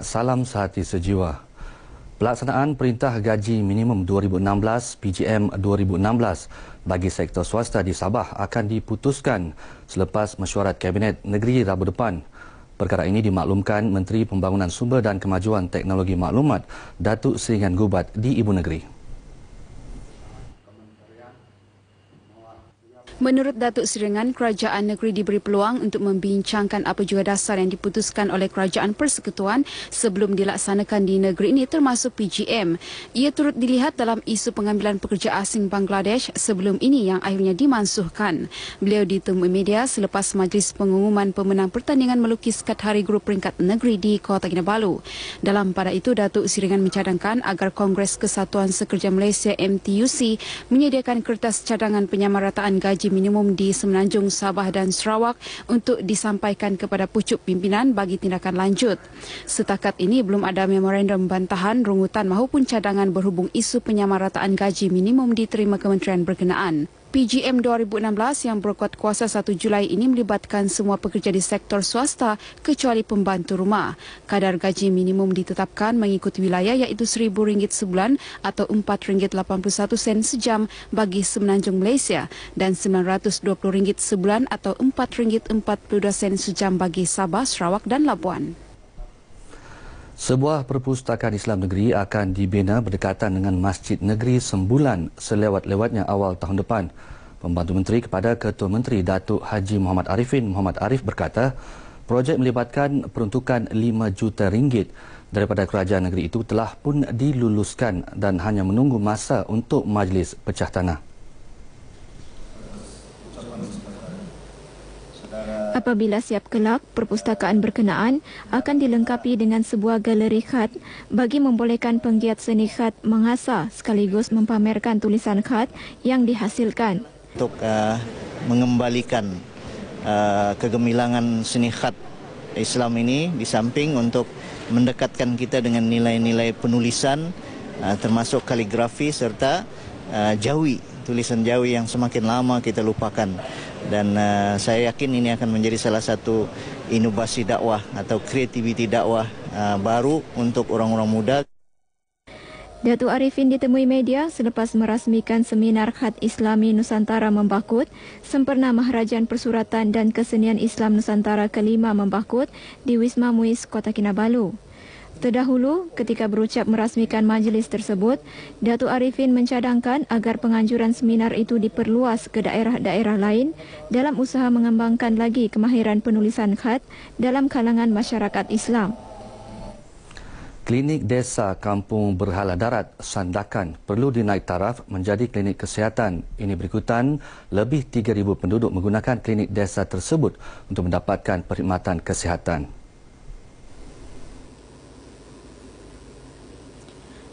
Salam sehati sejiwa. Pelaksanaan perintah gaji minimum 2016 PGM 2016 bagi sektor swasta di Sabah akan diputuskan selepas mesyuarat Kabinet Negeri Rabu depan. Perkara ini dimaklumkan Menteri Pembangunan Sumber dan Kemajuan Teknologi Maklumat Datuk Seringan Gubat di Ibu Negeri. Menurut Datuk Serengan, kerajaan negeri diberi peluang untuk membincangkan apa juga dasar yang diputuskan oleh kerajaan persekutuan sebelum dilaksanakan di negeri ini termasuk PGM. Ia turut dilihat dalam isu pengambilan pekerja asing Bangladesh sebelum ini yang akhirnya dimansuhkan. Beliau ditemui media selepas majlis pengumuman pemenang pertandingan melukis kat hari grup peringkat negeri di Kota Kinabalu. Dalam pada itu, Datuk Serengan mencadangkan agar Kongres Kesatuan Sekerja Malaysia MTUC menyediakan kertas cadangan penyamarataan gaji minimum di Semenanjung Sabah dan Sarawak untuk disampaikan kepada pucuk pimpinan bagi tindakan lanjut. Setakat ini belum ada memorandum bantahan, rungutan maupun cadangan berhubung isu penyamarataan gaji minimum diterima Kementerian berkenaan. PGM 2016 yang berkuat kuasa 1 Julai ini melibatkan semua pekerja di sektor swasta kecuali pembantu rumah. Kadar gaji minimum ditetapkan mengikut wilayah iaitu RM1,000 sebulan atau RM4,81 sejam bagi Semenanjung Malaysia dan RM920 sebulan atau RM4,42 sejam bagi Sabah, Sarawak dan Labuan. Sebuah perpustakaan Islam negeri akan dibina berdekatan dengan Masjid Negeri Sembulan selewat-lewatnya awal tahun depan. Pembantu Menteri kepada Ketua Menteri Datuk Haji Muhammad Arifin Muhammad Arif berkata, projek melibatkan peruntukan 5 juta ringgit daripada kerajaan negeri itu telah pun diluluskan dan hanya menunggu masa untuk majlis pecah tanah. Apabila siap kelak, perpustakaan berkenaan akan dilengkapi dengan sebuah galeri khat bagi membolehkan penggiat seni khat mengasah sekaligus mempamerkan tulisan khat yang dihasilkan. Untuk uh, mengembalikan uh, kegemilangan seni khat Islam ini di samping untuk mendekatkan kita dengan nilai-nilai penulisan uh, termasuk kaligrafi serta uh, jawi, tulisan jawi yang semakin lama kita lupakan dan uh, saya yakin ini akan menjadi salah satu inovasi dakwah atau kreativiti dakwah uh, baru untuk orang-orang muda. Datu Arifin ditemui media selepas merasmikan seminar Khat Islami Nusantara Membakut, sempurna Maharajan Persuratan dan Kesenian Islam Nusantara ke-5 Membakut di Wisma Muiz, Kota Kinabalu. Terdahulu, ketika berucap merasmikan majlis tersebut, Datu Arifin mencadangkan agar penganjuran seminar itu diperluas ke daerah-daerah lain dalam usaha mengembangkan lagi kemahiran penulisan khat dalam kalangan masyarakat Islam. Klinik Desa Kampung Berhala Darat Sandakan perlu dinaik taraf menjadi klinik kesihatan. Ini berikutan lebih 3,000 penduduk menggunakan klinik desa tersebut untuk mendapatkan perkhidmatan kesihatan.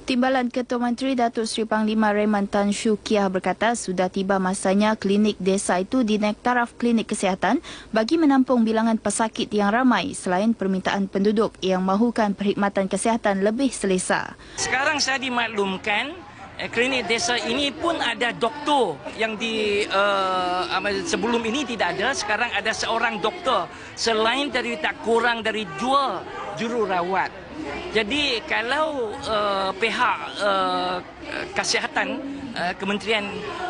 Timbalan Ketua Menteri Datuk Seri Panglima Rehman Tan Shu berkata sudah tiba masanya klinik desa itu dinaik taraf klinik kesihatan bagi menampung bilangan pesakit yang ramai selain permintaan penduduk yang mahukan perkhidmatan kesihatan lebih selesa. Sekarang saya dimaklumkan eh, klinik desa ini pun ada doktor yang di uh, sebelum ini tidak ada sekarang ada seorang doktor selain dari tak kurang dari dua jururawat. Jadi kalau uh, pihak uh, kesihatan uh, Kementerian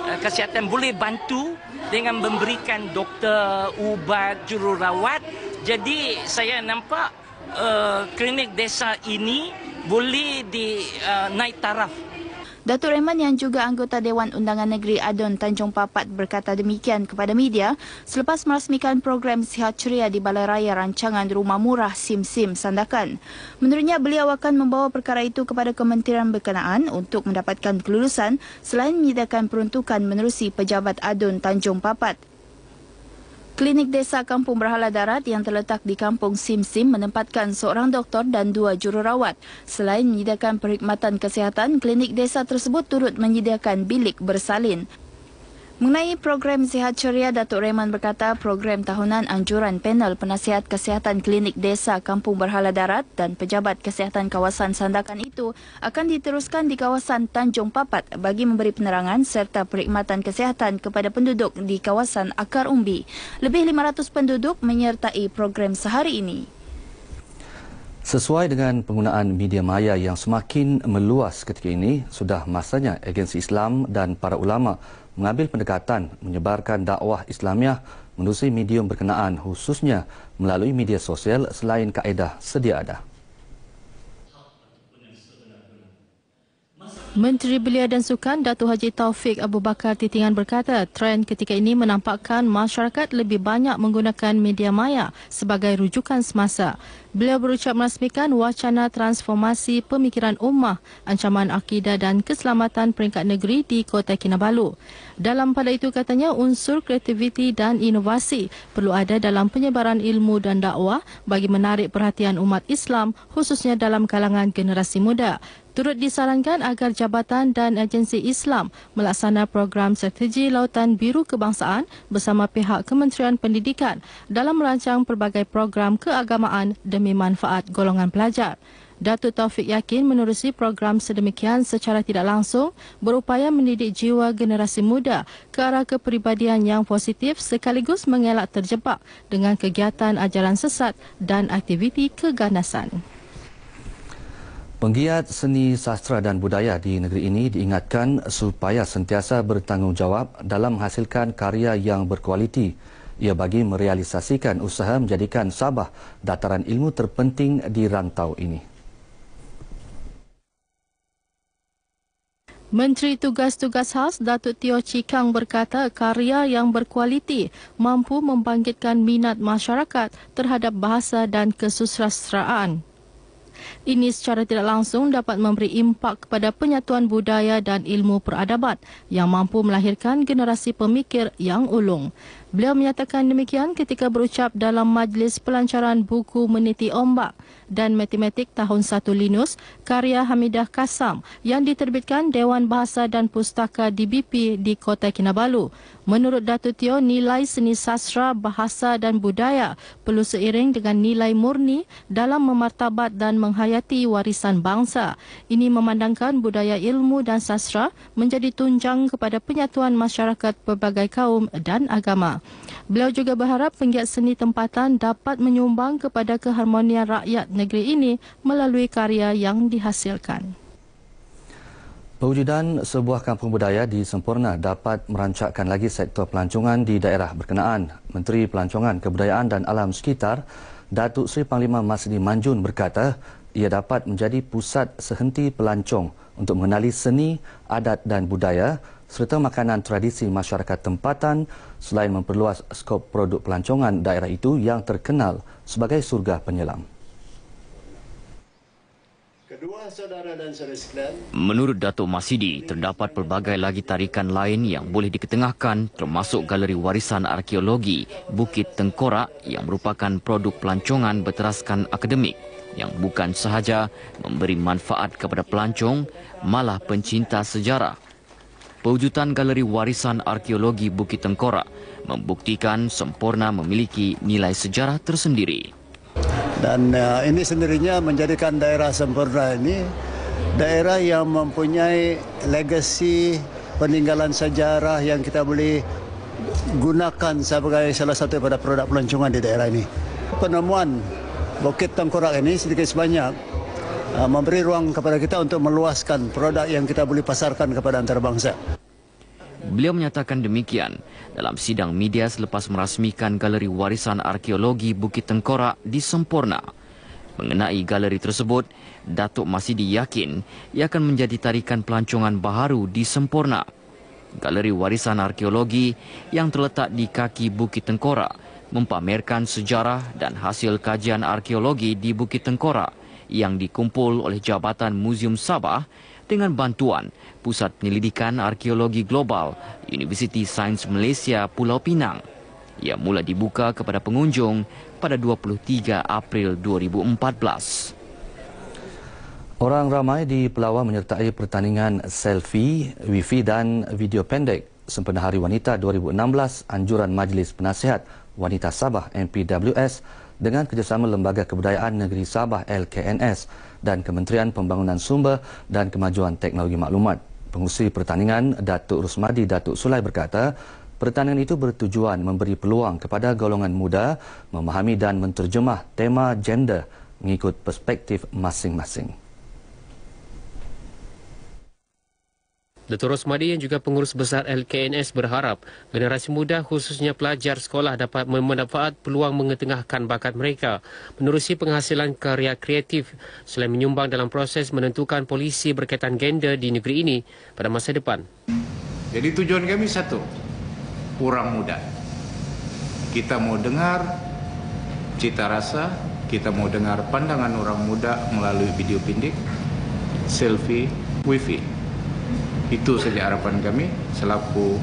uh, Kesihatan boleh bantu dengan memberikan doktor, ubat, jururawat, jadi saya nampak uh, klinik desa ini boleh di uh, naik taraf. Datuk Rehman yang juga anggota Dewan Undangan Negeri ADUN Tanjung Papat berkata demikian kepada media selepas merasmikan program sihat ceria di Balai Raya Rancangan Rumah Murah Sim Sim Sandakan. Menurutnya beliau akan membawa perkara itu kepada Kementerian Berkenaan untuk mendapatkan kelulusan selain menyediakan peruntukan menerusi pejabat ADUN Tanjung Papat. Klinik Desa Kampung Berhala Darat yang terletak di Kampung Sim Sim menempatkan seorang doktor dan dua jururawat. Selain menyediakan perkhidmatan kesihatan, klinik desa tersebut turut menyediakan bilik bersalin. Mengenai program Sihat Ceria, Datuk Rehman berkata program tahunan anjuran panel penasihat kesihatan klinik desa Kampung Berhala Darat dan pejabat kesihatan kawasan Sandakan itu akan diteruskan di kawasan Tanjung Papat bagi memberi penerangan serta perkhidmatan kesihatan kepada penduduk di kawasan Akar Umbi. Lebih 500 penduduk menyertai program sehari ini. Sesuai dengan penggunaan media maya yang semakin meluas ketika ini, sudah masanya agensi Islam dan para ulama mengambil pendekatan menyebarkan dakwah Islamiah melalui medium berkenaan khususnya melalui media sosial selain kaedah sedia ada. Menteri Belia dan Sukan Datuk Haji Taufik Abu Bakar Titingan berkata, trend ketika ini menampakkan masyarakat lebih banyak menggunakan media maya sebagai rujukan semasa. Beliau berucap merasmikan wacana transformasi pemikiran ummah, ancaman akidah dan keselamatan peringkat negeri di Kota Kinabalu. Dalam pada itu katanya unsur kreativiti dan inovasi perlu ada dalam penyebaran ilmu dan dakwah bagi menarik perhatian umat Islam khususnya dalam kalangan generasi muda. Turut disarankan agar jabatan dan agensi Islam melaksana program strategi Lautan Biru Kebangsaan bersama pihak Kementerian Pendidikan dalam merancang pelbagai program keagamaan demi manfaat golongan pelajar. Datuk Taufik yakin menerusi program sedemikian secara tidak langsung berupaya mendidik jiwa generasi muda ke arah kepribadian yang positif sekaligus mengelak terjebak dengan kegiatan ajaran sesat dan aktiviti keganasan. Penggiat seni sastra dan budaya di negeri ini diingatkan supaya sentiasa bertanggungjawab dalam menghasilkan karya yang berkualiti. Ia bagi merealisasikan usaha menjadikan Sabah dataran ilmu terpenting di rantau ini. Menteri Tugas-Tugas Khas Datuk Tio Cikang berkata karya yang berkualiti mampu membangkitkan minat masyarakat terhadap bahasa dan kesusrasteraan. Ini secara tidak langsung dapat memberi impak kepada penyatuan budaya dan ilmu peradaban yang mampu melahirkan generasi pemikir yang ulung. Beliau menyatakan demikian ketika berucap dalam majlis pelancaran buku Meniti Ombak dan Matematik Tahun 1 Linus karya Hamidah Kasam yang diterbitkan Dewan Bahasa dan Pustaka DBP di Kota Kinabalu. Menurut Datu Tio, nilai seni sastra, bahasa dan budaya perlu seiring dengan nilai murni dalam memartabat dan menghayati warisan bangsa. Ini memandangkan budaya ilmu dan sastra menjadi tunjang kepada penyatuan masyarakat pelbagai kaum dan agama. Beliau juga berharap penggiat seni tempatan dapat menyumbang kepada keharmonian rakyat negeri ini melalui karya yang dihasilkan. Pewujudan sebuah kampung budaya di Sempurna dapat merancakkan lagi sektor pelancongan di daerah berkenaan. Menteri Pelancongan Kebudayaan dan Alam Sekitar, Datuk Seri Panglima Masri Manjun berkata, ia dapat menjadi pusat sehenti pelancong untuk mengenali seni, adat dan budaya serta makanan tradisi masyarakat tempatan selain memperluas skop produk pelancongan daerah itu yang terkenal sebagai surga penyelam. menurut Datuk Masidi, terdapat pelbagai lagi tarikan lain yang boleh diketengahkan termasuk galeri warisan arkeologi Bukit Tengkorak yang merupakan produk pelancongan berteraskan akademik yang bukan sahaja memberi manfaat kepada pelancong, malah pencinta sejarah. Pewujudan Galeri Warisan Arkeologi Bukit Tengkora membuktikan sempurna memiliki nilai sejarah tersendiri. Dan uh, ini sendirinya menjadikan daerah sempurna ini daerah yang mempunyai legasi peninggalan sejarah yang kita boleh gunakan sebagai salah satu pada produk pelancongan di daerah ini. Penemuan Bukit Tengkorak ini sedikit sebanyak uh, memberi ruang kepada kita untuk meluaskan produk yang kita boleh pasarkan kepada antarabangsa. Beliau menyatakan demikian dalam sidang media selepas merasmikan Galeri Warisan Arkeologi Bukit Tengkorak di Semporna. Mengenai galeri tersebut, Datuk masih diyakin ia akan menjadi tarikan pelancongan baharu di Semporna. Galeri Warisan Arkeologi yang terletak di kaki Bukit Tengkora mempamerkan sejarah dan hasil kajian arkeologi di Bukit Tengkora yang dikumpul oleh Jabatan Museum Sabah dengan bantuan Pusat Penyelidikan Arkeologi Global University Sains Malaysia Pulau Pinang. yang mula dibuka kepada pengunjung pada 23 April 2014. Orang ramai di Pelawa menyertai pertandingan selfie, wifi dan video pendek sempena Hari Wanita 2016 Anjuran Majlis Penasihat Wanita Sabah MPWS dengan kerjasama Lembaga Kebudayaan Negeri Sabah LKNS dan Kementerian Pembangunan Sumber dan Kemajuan Teknologi Maklumat. Pengurusi pertandingan Datuk Rusmadi Datuk Sulai berkata, pertandingan itu bertujuan memberi peluang kepada golongan muda memahami dan menterjemah tema gender mengikut perspektif masing-masing. Dr. Rosmadi yang juga pengurus besar LKNS berharap generasi muda khususnya pelajar sekolah dapat memanfaat peluang mengetengahkan bakat mereka menerusi penghasilan karya kreatif selain menyumbang dalam proses menentukan polisi berkaitan gender di negeri ini pada masa depan. Jadi tujuan kami satu, orang muda. Kita mau dengar cita rasa, kita mau dengar pandangan orang muda melalui video pindik, selfie, wifi. Itu saja harapan kami selaku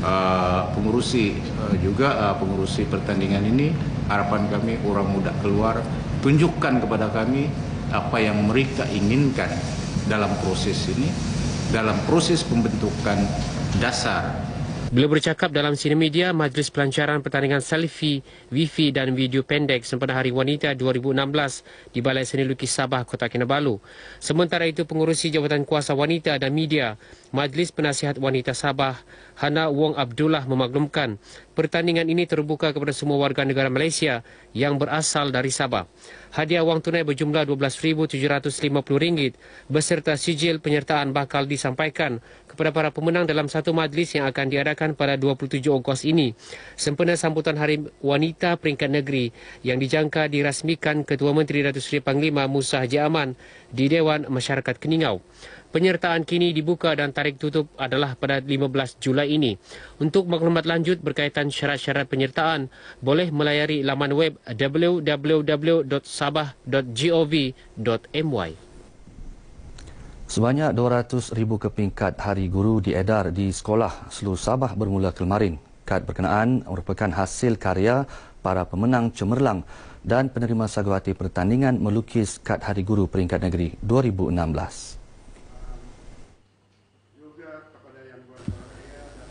uh, pengurusi uh, juga uh, pengurusi pertandingan ini harapan kami orang muda keluar tunjukkan kepada kami apa yang mereka inginkan dalam proses ini dalam proses pembentukan dasar Beliau bercakap dalam sinema media Majlis Pelancaran Pertandingan Selfie, Wifi dan Video Pendek sempena Hari Wanita 2016 di Balai Seni Lukis Sabah, Kota Kinabalu. Sementara itu, pengurusi Jabatan Kuasa Wanita dan Media, Majlis Penasihat Wanita Sabah, Hana Wong Abdullah memaklumkan pertandingan ini terbuka kepada semua warga negara Malaysia yang berasal dari Sabah. Hadiah wang tunai berjumlah RM12,750 beserta sijil penyertaan bakal disampaikan kepada para pemenang dalam satu majlis yang akan diadakan pada 27 Ogos ini sempena sambutan Hari Wanita Peringkat Negeri yang dijangka dirasmikan Ketua Menteri Datuk Seri Panglima Musa Haji Aman di Dewan Masyarakat Keningau. Penyertaan kini dibuka dan tarik tutup adalah pada 15 Julai ini. Untuk maklumat lanjut berkaitan syarat-syarat penyertaan, boleh melayari laman web www.sabah.gov.my. Sebanyak ribu keping kad Hari Guru diedar di sekolah seluruh Sabah bermula kemarin. Kad berkenaan merupakan hasil karya para pemenang cemerlang dan penerima saguati pertandingan melukis kad Hari Guru peringkat negeri 2016.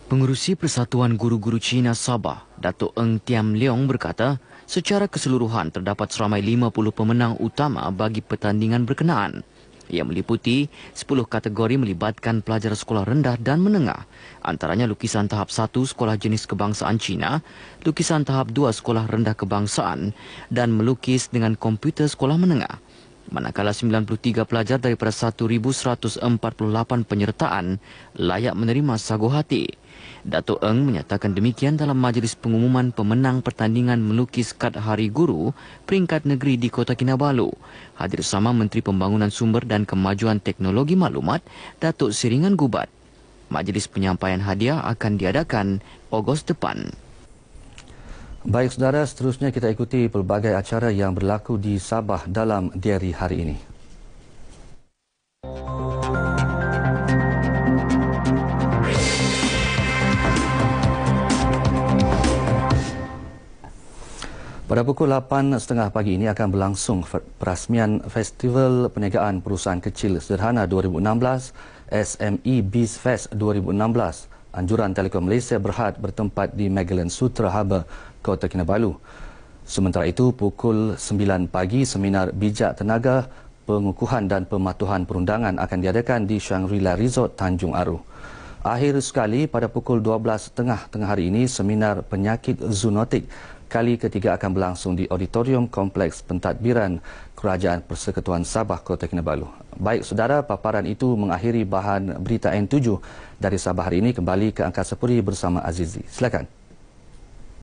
Pengurusi Persatuan Guru-Guru Cina Sabah, Datuk Eng Tiam Leong berkata, secara keseluruhan terdapat seramai 50 pemenang utama bagi pertandingan berkenaan. Ia meliputi 10 kategori melibatkan pelajar sekolah rendah dan menengah, antaranya lukisan tahap 1 sekolah jenis kebangsaan Cina, lukisan tahap 2 sekolah rendah kebangsaan dan melukis dengan komputer sekolah menengah. Manakala 93 pelajar daripada 1,148 penyertaan layak menerima sagu hati. Dato' Eng menyatakan demikian dalam majlis pengumuman pemenang pertandingan melukis Kad Hari Guru peringkat negeri di Kota Kinabalu. Hadir sama Menteri Pembangunan Sumber dan Kemajuan Teknologi Maklumat, Datuk Siringan Gubat. Majlis penyampaian hadiah akan diadakan Ogos depan. Baik saudara, seterusnya kita ikuti pelbagai acara yang berlaku di Sabah dalam diari hari ini. Pada pukul 8.30 pagi ini akan berlangsung perasmian Festival Perniagaan Perusahaan Kecil Sederhana 2016 SME Biz Fest 2016. Anjuran Telekom Malaysia Berhad bertempat di Magellan Sutra Harbour, Kota Kinabalu. Sementara itu, pukul 9 pagi, seminar Bijak Tenaga Pengukuhan dan Pematuhan Perundangan akan diadakan di Shangri-La Resort Tanjung Aru. Akhir sekali, pada pukul 12.30 tengah hari ini, seminar Penyakit Zoonotik kali ketiga akan berlangsung di auditorium kompleks pentadbiran Kerajaan Persekutuan Sabah Kota Kinabalu. Baik saudara, paparan itu mengakhiri bahan berita N7 dari Sabah hari ini kembali ke Angkasa Puri bersama Azizi. Silakan.